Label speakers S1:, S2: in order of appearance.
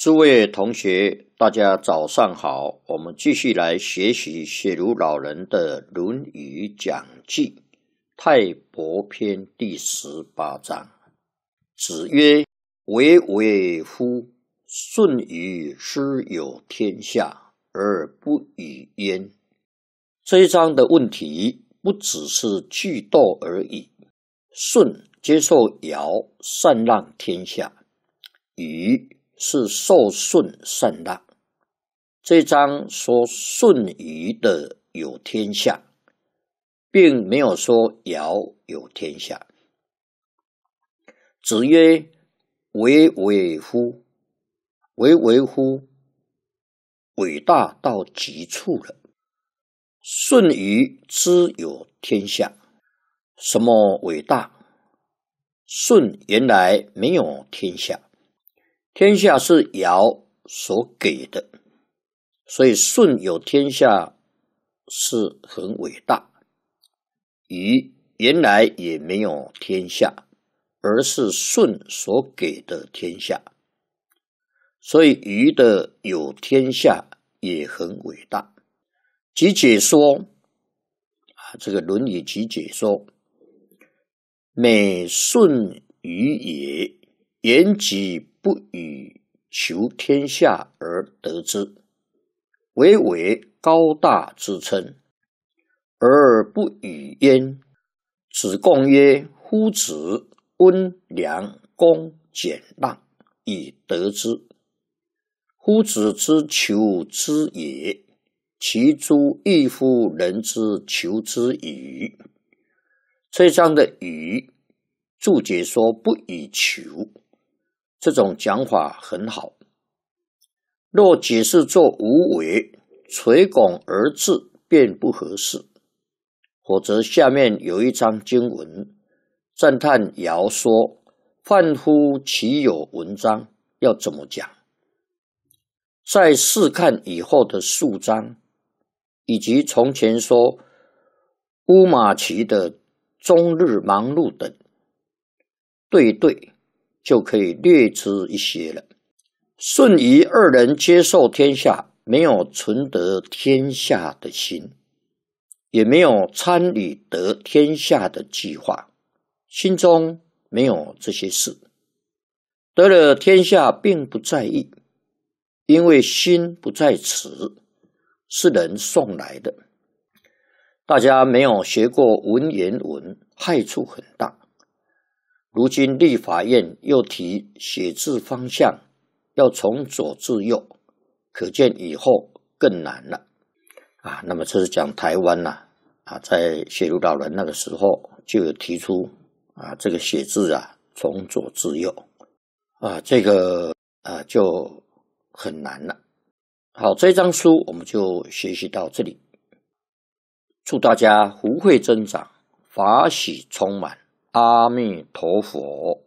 S1: 诸位同学，大家早上好。我们继续来学习雪庐老人的《论语讲记》《泰伯篇》第十八章。子曰：“唯为乎，舜禹师有天下而不与焉。”这一章的问题不只是句道而已。舜接受尧禅让天下，禹。是受舜善大。这章说舜禹的有天下，并没有说尧有天下。子曰：“为为乎，为为乎，伟大到极处了。”舜禹之有天下，什么伟大？舜原来没有天下。天下是尧所给的，所以舜有天下是很伟大。禹原来也没有天下，而是舜所给的天下，所以禹的有天下也很伟大。集解说啊，这个《论语》集解说，美舜禹也。言己不以求天下而得之，唯为高大之称，而不与焉。子贡曰：“夫子温良恭俭让以得之。夫子之求之也，其诸异乎人之求之矣。”这一章的“与”，注解说不以求。这种讲法很好。若解释做无为，垂拱而治，便不合适。否则，下面有一章经文赞叹尧说：“泛乎其有文章。”要怎么讲？再试看以后的数章，以及从前说乌马奇的终日忙碌等。对对。就可以略知一些了。舜、禹二人接受天下，没有存得天下的心，也没有参与得天下的计划，心中没有这些事。得了天下并不在意，因为心不在此，是人送来的。大家没有学过文言文，害处很大。如今立法院又提写字方向要从左至右，可见以后更难了啊！那么这是讲台湾呐啊，在写入到人那个时候就有提出啊，这个写字啊从左至右啊，这个啊就很难了。好，这张书我们就学习到这里。祝大家福慧增长，法喜充满。阿弥陀佛。